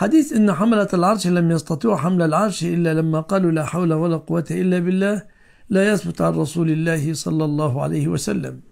حديث إن حملة العرش لم يستطيعوا حمل العرش إلا لما قالوا لا حول ولا قوة إلا بالله لا يثبت عن رسول الله صلى الله عليه وسلم